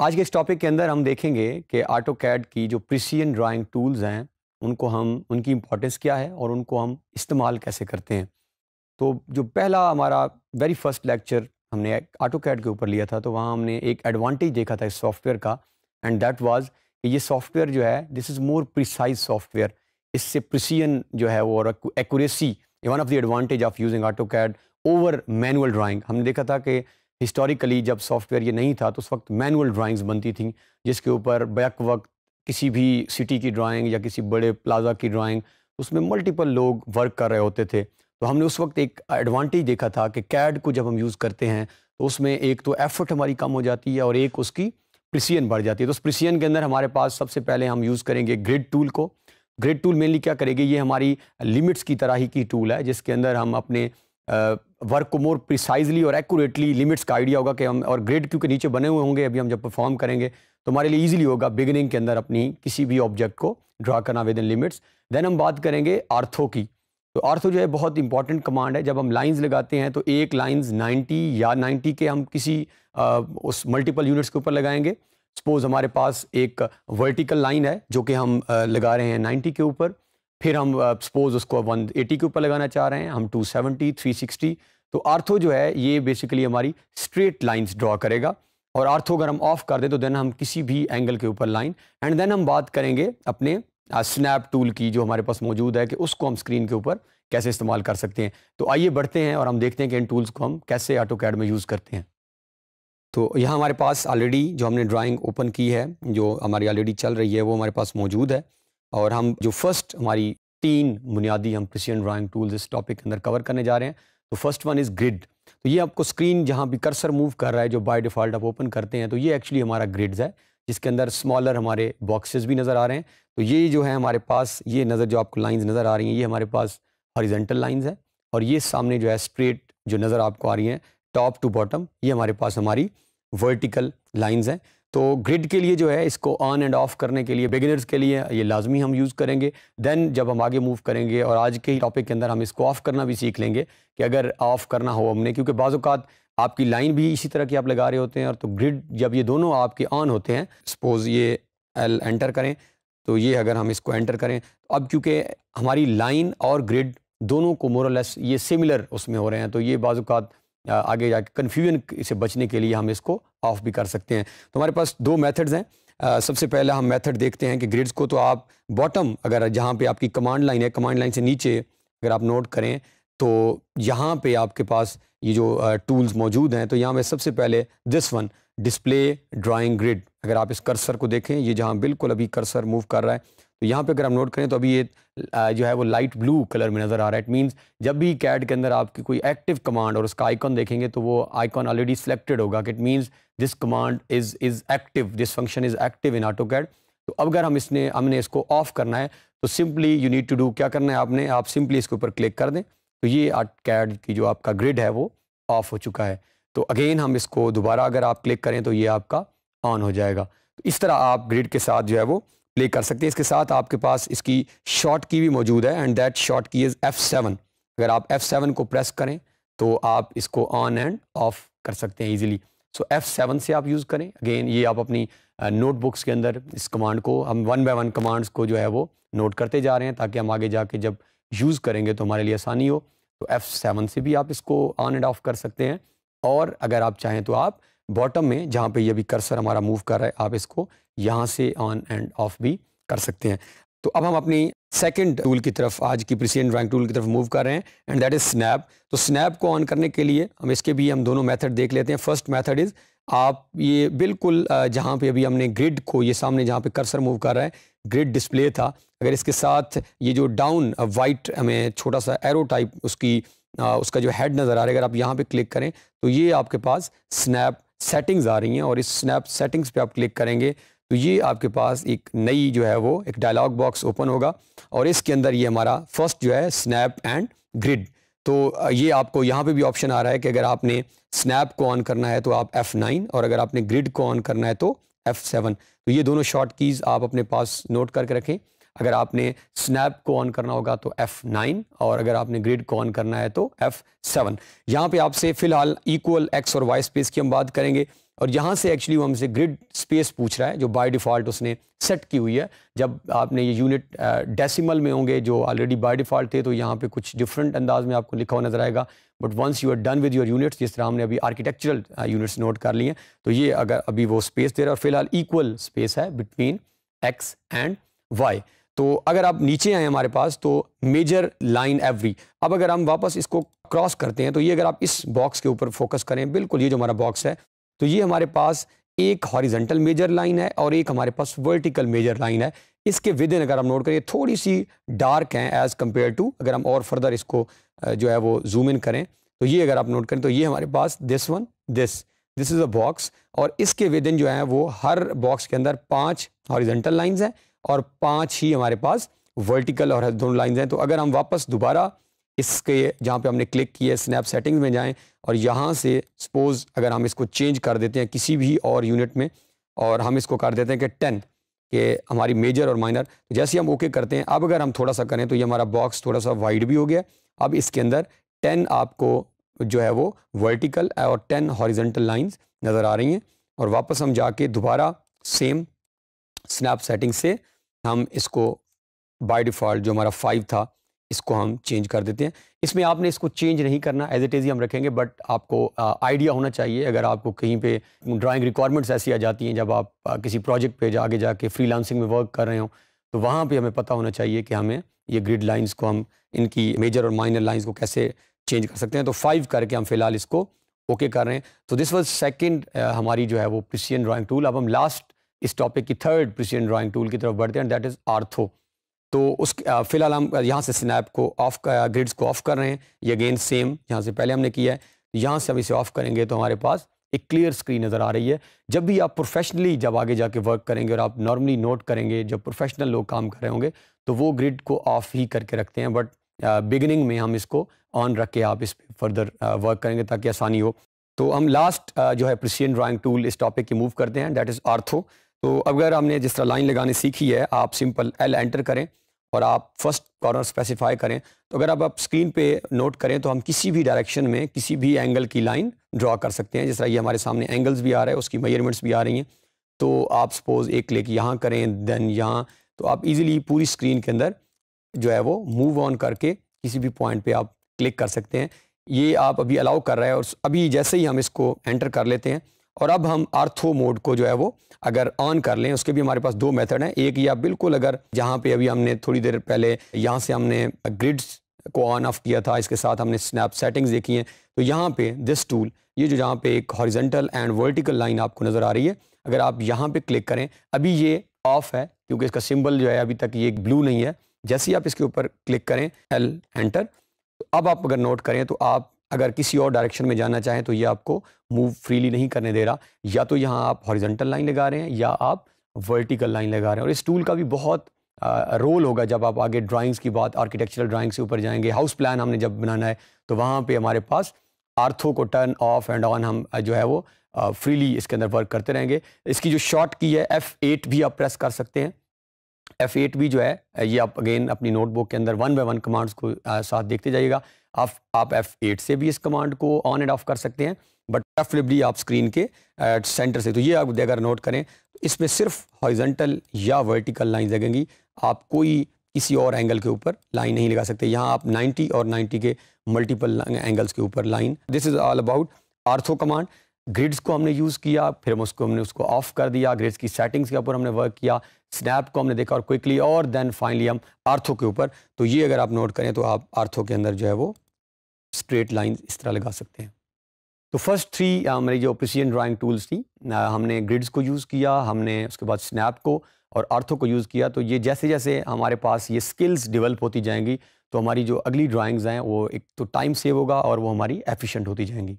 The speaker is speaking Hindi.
आज के इस टॉपिक के अंदर हम देखेंगे कि आटो कैड की जो प्रिसियन ड्राइंग टूल्स हैं उनको हम उनकी इम्पोर्टेंस क्या है और उनको हम इस्तेमाल कैसे करते हैं तो जो पहला हमारा वेरी फर्स्ट लेक्चर हमने आटो कैड के ऊपर लिया था तो वहाँ हमने एक एडवांटेज देखा था इस सॉफ्टवेयर का एंड दैट वाज कि ये सॉफ्टवेयर जो है this is more precise software इससे प्रिसियन जो है वो और accuracy one of the advantage of using AutoCAD over manual drawing हमने देखा था कि हिस्टोरिकली जब सॉफ्टवेयर ये नहीं था तो उस वक्त मैनुअल ड्राइंग्स बनती थी जिसके ऊपर बैक वक्त किसी भी सिटी की ड्राइंग या किसी बड़े प्लाजा की ड्राइंग उसमें मल्टीपल लोग वर्क कर रहे होते थे तो हमने उस वक्त एक एडवांटेज देखा था कि कैड को जब हम यूज़ करते हैं तो उसमें एक तो एफर्ट हमारी कम हो जाती है और एक उसकी प्रिसियन बढ़ जाती है तो उस प्रिसियन के अंदर हमारे पास सबसे पहले हम यूज़ करेंगे ग्रिड टूल को ग्रिड टूल मेनली क्या करेगी ये हमारी लिमिट्स की तरह ही की टूल है जिसके अंदर हम अपने वर्क को मोर प्रिसाइजली और एक्यूरेटली लिमिट्स का आइडिया होगा कि हम और ग्रेड क्योंकि नीचे बने हुए होंगे अभी हम जब परफॉर्म करेंगे तो हमारे लिए ईजिली होगा बिगिनिंग के अंदर अपनी किसी भी ऑब्जेक्ट को ड्रा करना विद इन लिमिट्स देन हम बात करेंगे आर्थो की तो आर्थो जो है बहुत इंपॉर्टेंट कमांड है जब हम लाइन्स लगाते हैं तो एक लाइन्स नाइन्टी या नाइन्टी के हम किसी आ, उस मल्टीपल यूनिट्स के ऊपर लगाएंगे सपोज हमारे पास एक वर्टिकल लाइन है जो कि हम आ, लगा रहे हैं नाइन्टी के ऊपर फिर हम सपोज उसको वन एटी के ऊपर लगाना चाह रहे हैं हम टू सेवेंटी थ्री सिक्सटी तो आर्थो जो है ये बेसिकली हमारी स्ट्रेट लाइंस ड्रॉ करेगा और आर्थो अगर हम ऑफ कर दें तो देन हम किसी भी एंगल के ऊपर लाइन एंड देन हम बात करेंगे अपने स्नैप टूल की जो हमारे पास मौजूद है कि उसको हम स्क्रीन के ऊपर कैसे इस्तेमाल कर सकते हैं तो आइए बढ़ते हैं और हम देखते हैं कि इन टूल्स को हम कैसे ऑटो कैड में यूज़ करते हैं तो यहाँ हमारे पास ऑलरेडी जो हमने ड्राइंग ओपन की है जो हमारी ऑलरेडी चल रही है वो हमारे पास मौजूद है और हम जो फर्स्ट हमारी तीन बुनियादी हम प्रिसीजन ड्राइंग टूल्स इस टॉपिक के अंदर कवर करने जा रहे हैं तो फर्स्ट वन इज़ ग्रिड तो ये आपको स्क्रीन जहाँ भी कर्सर मूव कर रहा है जो बाय डिफ़ॉल्ट आप ओपन करते हैं तो ये एक्चुअली हमारा ग्रिड्स है जिसके अंदर स्मॉलर हमारे बॉक्सेस भी नज़र आ रहे हैं तो ये जो है हमारे पास ये नज़र जो आपको लाइंस नज़र आ रही हैं ये हमारे पास हॉरिजेंटल लाइंस है और ये सामने जो है स्ट्रेट जो नज़र आपको आ रही हैं टॉप टू बॉटम ये हमारे पास हमारी वर्टिकल लाइन्स हैं तो ग्रिड के लिए जो है इसको ऑन एंड ऑफ करने के लिए बिगिनर्स के लिए ये लाजमी हम यूज़ करेंगे दैन जब हम आगे मूव करेंगे और आज के ही टॉपिक के अंदर हम इसको ऑफ़ करना भी सीख लेंगे कि अगर ऑफ़ करना हो हमने क्योंकि बाज़ात आपकी लाइन भी इसी तरह की आप लगा रहे होते हैं और तो ग्रिड जब ये दोनों आपके ऑन होते हैं सपोज़ ये एल एंटर करें तो ये अगर हम इसको एंटर करें तो अब क्योंकि हमारी लाइन और ग्रिड दोनों को मोरलेस ये सिमिलर उसमें हो रहे हैं तो ये बाज़ात आगे जाके कन्फ्यूजन से बचने के लिए हम इसको ऑफ भी कर सकते हैं तो हमारे पास दो मेथड्स हैं सबसे पहले हम मेथड देखते हैं कि ग्रिड्स को तो आप बॉटम अगर जहाँ पे आपकी कमांड लाइन है कमांड लाइन से नीचे अगर आप नोट करें तो यहाँ पे आपके पास ये जो टूल्स मौजूद हैं तो यहाँ में सबसे पहले this one display drawing grid अगर आप इस कर्सर को देखें ये जहाँ बिल्कुल अभी कर्सर मूव कर रहा है तो यहाँ पे अगर हम नोट करें तो अभी ये जो है वो लाइट ब्लू कलर में नज़र आ रहा है इट मीन्स जब भी कैड के अंदर आपकी कोई एक्टिव कमांड और उसका आइकॉन देखेंगे तो वो आइकॉन ऑलरेडी सिलेक्टेड होगा कि it means this command is is active this function is active in AutoCAD तो अब अगर हम इसने हमने इसको ऑफ करना है तो simply you need to do क्या करना है आपने आप सिंपली इसके ऊपर क्लिक कर दें तो ये कैड की जो आपका ग्रिड है वो ऑफ हो चुका है तो अगेन हम इसको दोबारा अगर आप क्लिक करें तो ये आपका ऑन हो जाएगा तो इस तरह आप ग्रिड के साथ जो है वो प्ले कर सकते हैं इसके साथ आपके पास इसकी शॉर्ट की भी मौजूद है and that short key is F seven अगर आप एफ़ सेवन को प्रेस करें तो आप इसको ऑन एंड ऑफ़ कर सकते हैं ईजिली सो एफ़ सेवन से आप यूज़ करें अगेन ये आप अपनी नोटबुक्स uh, के अंदर इस कमांड को हम वन बाय वन कमांड्स को जो है वो नोट करते जा रहे हैं ताकि हम आगे जाके जब यूज़ करेंगे तो हमारे लिए आसानी हो तो एफ़ सेवन से भी आप इसको ऑन एंड ऑफ़ कर सकते हैं और अगर आप चाहें तो आप बॉटम में जहाँ पे ये भी कर्सर हमारा मूव कर रहा है आप इसको यहाँ से ऑन एंड ऑफ भी कर सकते हैं तो अब हम अपनी सेकंड टूल की तरफ आज की प्रिसीजन ड्राइंग टूल की तरफ मूव कर रहे हैं एंड दैट इज़ स्नैप तो स्नैप को ऑन करने के लिए हम इसके भी हम दोनों मेथड देख लेते हैं फर्स्ट मेथड इज़ आप ये बिल्कुल जहाँ पे अभी हमने ग्रिड को ये सामने जहाँ पे कर्सर मूव कर रहा है ग्रिड डिस्प्ले था अगर इसके साथ ये जो डाउन वाइट हमें छोटा सा एरो टाइप उसकी उसका जो हेड नज़र आ रहा है अगर आप यहाँ पे क्लिक करें तो ये आपके पास स्नैप सेटिंग्स आ रही हैं और इस स्नैप सेटिंग्स पे आप क्लिक करेंगे तो ये आपके पास एक नई जो है वो एक डायलॉग बॉक्स ओपन होगा और इसके अंदर ये हमारा फर्स्ट जो है स्नैप एंड ग्रिड तो ये आपको यहाँ पे भी ऑप्शन आ रहा है कि अगर आपने स्नैप को ऑन करना है तो आप F9 और अगर आपने ग्रिड को ऑन करना है तो F7 तो ये दोनों शॉर्ट कीज़ आप अपने पास नोट करके रखें अगर आपने स्नैप को ऑन करना होगा तो F9 और अगर आपने ग्रिड को ऑन करना है तो F7 यहाँ पे आपसे फ़िलहाल इक्वल एक्स और वाई स्पेस की हम बात करेंगे और यहाँ से एक्चुअली वो हमसे ग्रिड स्पेस पूछ रहा है जो बाय डिफ़ॉल्ट उसने सेट की हुई है जब आपने ये यूनिट डेसिमल में होंगे जो ऑलरेडी बाय डिफ़ॉल्ट थे तो यहाँ पे कुछ डिफरेंट अंदाज में आपको लिखा हुआ नज़र आएगा but once you are done with your units जिस तरह हमने अभी आर्किटेक्चरल यूनिट्स नोट कर लिए तो ये अगर अभी वो स्पेस दे रहा है और फिलहाल इक्वल स्पेस है बिटवीन एक्स एंड वाई तो अगर आप नीचे आए हमारे पास तो मेजर लाइन एवरी अब अगर हम वापस इसको क्रॉस करते हैं तो ये अगर आप इस बॉक्स के ऊपर फोकस करें बिल्कुल ये जो हमारा बॉक्स है तो ये हमारे पास एक हॉरिजेंटल मेजर लाइन है और एक हमारे पास वर्टिकल मेजर लाइन है इसके विद इन अगर हम नोट करें थोड़ी सी डार्क हैं एज़ कम्पेयर टू अगर हम और फर्दर इसको जो है वो जूम इन करें तो ये अगर आप नोट करें तो ये हमारे पास this one this this is a box और इसके विद इन जो है वो हर बॉक्स के अंदर पाँच हॉरिजेंटल लाइन्स हैं और पाँच ही हमारे पास वर्टिकल और दोनों लाइन्स हैं तो अगर हम वापस दोबारा इसके जहाँ पे हमने क्लिक किया स्नैप सेटिंग्स में जाएं और यहाँ से सपोज़ अगर हम इसको चेंज कर देते हैं किसी भी और यूनिट में और हम इसको कर देते हैं कि टेन के हमारी मेजर और माइनर तो जैसे हम ओके करते हैं अब अगर हम थोड़ा सा करें तो ये हमारा बॉक्स थोड़ा सा वाइड भी हो गया अब इसके अंदर टेन आपको जो है वो वर्टिकल और टेन हॉरिजेंटल लाइन्स नज़र आ रही हैं और वापस हम जाके दोबारा सेम स्नैप सेटिंग से हम इसको बाय डिफ़ॉल्ट जो हमारा फाइव था इसको हम चेंज कर देते हैं इसमें आपने इसको चेंज नहीं करना एज इट इज़ ही हम रखेंगे बट आपको आइडिया होना चाहिए अगर आपको कहीं पे ड्राइंग रिक्वायरमेंट्स ऐसी आ जाती हैं जब आप आ, किसी प्रोजेक्ट पे जा आगे जाके फ्रीलांसिंग में वर्क कर रहे हो तो वहाँ पे हमें पता होना चाहिए कि हमें ये ग्रिड लाइन्स को हम इनकी मेजर और माइनर लाइन्स को कैसे चेंज कर सकते हैं तो फाइव करके हम फिलहाल इसको ओके कर रहे हैं तो दिस वॉज सेकेंड हमारी जो है वो प्रिसियन ड्राॅइंग टूल अब हम लास्ट इस टॉपिक की थर्ड प्रिसियन ड्राॅइंग टूल की तरफ बढ़ते हैं दैट इज़ आर्थो तो उस फिलहाल हम यहाँ से स्नैप को ऑफ ग्रिड्स को ऑफ कर रहे हैं ये अगेन सेम यहाँ से पहले हमने किया है यहाँ से हम इसे ऑफ करेंगे तो हमारे पास एक क्लियर स्क्रीन नज़र आ रही है जब भी आप प्रोफेशनली जब आगे जाके वर्क करेंगे और आप नॉर्मली नोट करेंगे जब प्रोफेशनल लोग काम कर रहे होंगे तो वो ग्रिड को ऑफ ही करके रखते हैं बट बिगिनिंग में हम इसको ऑन रख के आप इस पर फर्दर वर्क करेंगे ताकि आसानी हो तो हम लास्ट जो है प्रिसियन ड्राइंग टूल इस टॉपिक की मूव करते हैं दैट इज़ आर्थो तो अगर हमने जिस तरह लाइन लगानी सीखी है आप सिंपल एल एंटर करें और आप फर्स्ट कॉर्नर स्पेसिफाई करें तो अगर आप, आप स्क्रीन पे नोट करें तो हम किसी भी डायरेक्शन में किसी भी एंगल की लाइन ड्रॉ कर सकते हैं जिस तरह ये हमारे सामने एंगल्स भी आ रहे हैं उसकी मेजरमेंट्स भी आ रही हैं तो आप सपोज़ एक क्लिक यहाँ करें देन यहाँ तो आप इजीली पूरी स्क्रीन के अंदर जो है वो मूव ऑन करके किसी भी पॉइंट पर आप क्लिक कर सकते हैं ये आप अभी अलाउ कर रहे हैं और अभी जैसे ही हम इसको एंटर कर लेते हैं और अब हम आर्थो मोड को जो है वो अगर ऑन कर लें उसके भी हमारे पास दो मेथड हैं एक या बिल्कुल अगर जहाँ पे अभी हमने थोड़ी देर पहले यहाँ से हमने ग्रिड्स को ऑन ऑफ किया था इसके साथ हमने स्नैप सेटिंग्स देखी हैं तो यहाँ पे दिस टूल ये जो जहाँ पे एक हॉरिजेंटल एंड वर्टिकल लाइन आपको नज़र आ रही है अगर आप यहाँ पर क्लिक करें अभी ये ऑफ है क्योंकि इसका सिम्बल जो है अभी तक ये ब्लू नहीं है जैसे ही आप इसके ऊपर क्लिक करें एल एंटर तो अब आप अगर नोट करें तो आप अगर किसी और डायरेक्शन में जाना चाहें तो ये आपको मूव फ्रीली नहीं करने दे रहा या तो यहाँ आप हॉरिजेंटल लाइन लगा रहे हैं या आप वर्टिकल लाइन लगा रहे हैं और इस टूल का भी बहुत आ, रोल होगा जब आप आगे ड्राइंग्स की बात आर्किटेक्चरल ड्राइंग्स से ऊपर जाएंगे हाउस प्लान हमने जब बनाना है तो वहाँ पे हमारे पास आर्थो को टर्न ऑफ एंड ऑन हम जो है वो फ्रीली इसके अंदर वर्क करते रहेंगे इसकी जो शॉर्ट की है एफ़ एट भी आप प्रेस कर सकते हैं एफ़ एट भी जो है ये आप अगेन अपनी नोटबुक के अंदर वन बाय वन कमांड्स को आ, साथ देखते जाइएगा आप आप एफ एट से भी इस कमांड को ऑन एंड ऑफ कर सकते हैं बट प्रेफरेबली आप स्क्रीन के सेंटर uh, से तो ये आप अगर नोट करें तो इसमें सिर्फ हॉरिजेंटल या वर्टिकल लाइन लगेंगी आप कोई किसी और एंगल के ऊपर लाइन नहीं लगा सकते यहाँ आप 90 और 90 के मल्टीपल एंगल्स के ऊपर line this is all about ortho command grids को हमने यूज़ किया फिर हम उसको हमने उसको ऑफ कर दिया ग्रिड्स की सेटिंग्स के ऊपर हमने वर्क किया स्नैप को हमने देखा और क्विकली और देन फाइनली हम आर्थो के ऊपर तो ये अगर आप नोट करें तो आप आर्थो के अंदर जो है वो स्ट्रेट लाइन इस तरह लगा सकते हैं तो फर्स्ट थ्री हमारी जो प्रिसीजन ड्राइंग टूल्स थी हमने ग्रिड्स को यूज़ किया हमने उसके बाद स्नैप को और आर्थो को यूज़ किया तो ये जैसे जैसे हमारे पास ये स्किल्स डेवलप होती जाएंगी तो हमारी जो अगली ड्राइंग्स हैं वो एक तो टाइम सेव होगा और वो हमारी एफिशिएंट होती जाएंगी